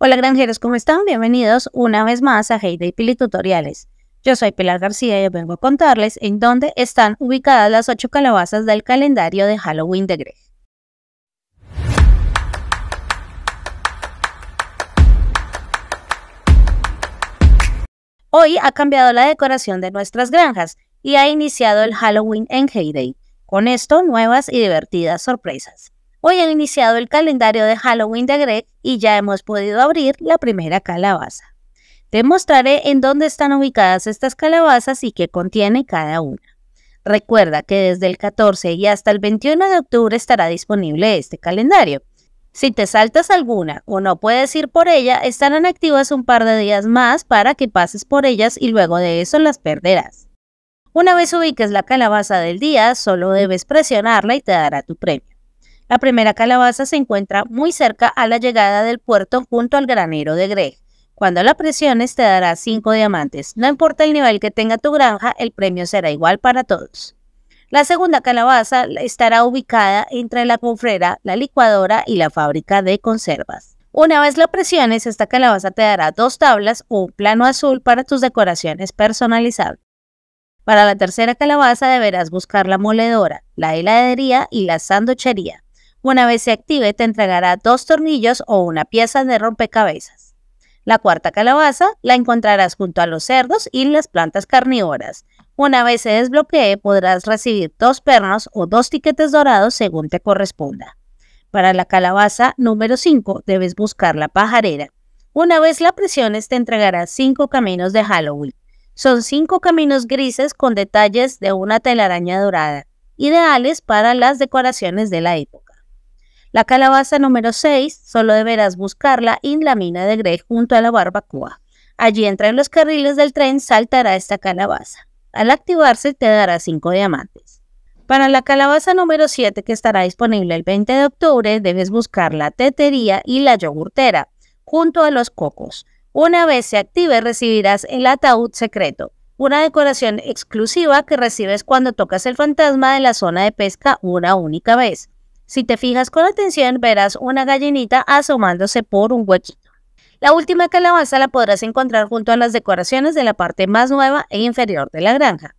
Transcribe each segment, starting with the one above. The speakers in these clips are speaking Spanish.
Hola granjeros, ¿cómo están? Bienvenidos una vez más a Heyday Pili Tutoriales. Yo soy Pilar García y os vengo a contarles en dónde están ubicadas las ocho calabazas del calendario de Halloween de Greg. Hoy ha cambiado la decoración de nuestras granjas y ha iniciado el Halloween en Heyday, con esto nuevas y divertidas sorpresas. Hoy han iniciado el calendario de Halloween de Greg y ya hemos podido abrir la primera calabaza. Te mostraré en dónde están ubicadas estas calabazas y qué contiene cada una. Recuerda que desde el 14 y hasta el 21 de octubre estará disponible este calendario. Si te saltas alguna o no puedes ir por ella, estarán activas un par de días más para que pases por ellas y luego de eso las perderás. Una vez ubiques la calabaza del día, solo debes presionarla y te dará tu premio. La primera calabaza se encuentra muy cerca a la llegada del puerto junto al granero de Greg. Cuando la presiones te dará 5 diamantes. No importa el nivel que tenga tu granja, el premio será igual para todos. La segunda calabaza estará ubicada entre la cofrera, la licuadora y la fábrica de conservas. Una vez la presiones, esta calabaza te dará dos tablas o un plano azul para tus decoraciones personalizadas. Para la tercera calabaza deberás buscar la moledora, la heladería y la sandochería una vez se active, te entregará dos tornillos o una pieza de rompecabezas. La cuarta calabaza la encontrarás junto a los cerdos y las plantas carnívoras. Una vez se desbloquee, podrás recibir dos pernos o dos tiquetes dorados según te corresponda. Para la calabaza número 5 debes buscar la pajarera. Una vez la presiones te entregará cinco caminos de Halloween. Son cinco caminos grises con detalles de una telaraña dorada, ideales para las decoraciones de la época. La calabaza número 6 solo deberás buscarla en la mina de Grey junto a la barbacoa. Allí entre los carriles del tren saltará esta calabaza. Al activarse te dará 5 diamantes. Para la calabaza número 7 que estará disponible el 20 de octubre debes buscar la tetería y la yogurtera junto a los cocos. Una vez se active recibirás el ataúd secreto, una decoración exclusiva que recibes cuando tocas el fantasma de la zona de pesca una única vez. Si te fijas con atención, verás una gallinita asomándose por un huequito. La última calabaza la podrás encontrar junto a las decoraciones de la parte más nueva e inferior de la granja.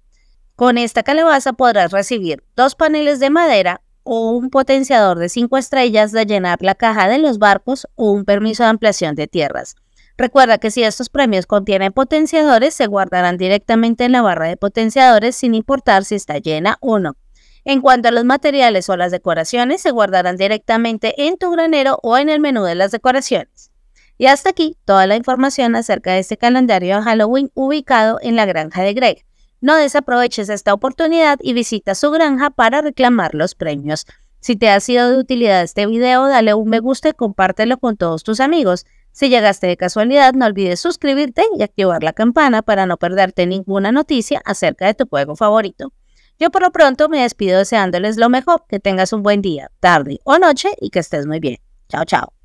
Con esta calabaza podrás recibir dos paneles de madera o un potenciador de 5 estrellas de llenar la caja de los barcos o un permiso de ampliación de tierras. Recuerda que si estos premios contienen potenciadores, se guardarán directamente en la barra de potenciadores sin importar si está llena o no. En cuanto a los materiales o las decoraciones, se guardarán directamente en tu granero o en el menú de las decoraciones. Y hasta aquí toda la información acerca de este calendario de Halloween ubicado en la granja de Greg. No desaproveches esta oportunidad y visita su granja para reclamar los premios. Si te ha sido de utilidad este video, dale un me gusta y compártelo con todos tus amigos. Si llegaste de casualidad, no olvides suscribirte y activar la campana para no perderte ninguna noticia acerca de tu juego favorito. Yo por lo pronto me despido deseándoles lo mejor, que tengas un buen día, tarde o noche y que estés muy bien. Chao, chao.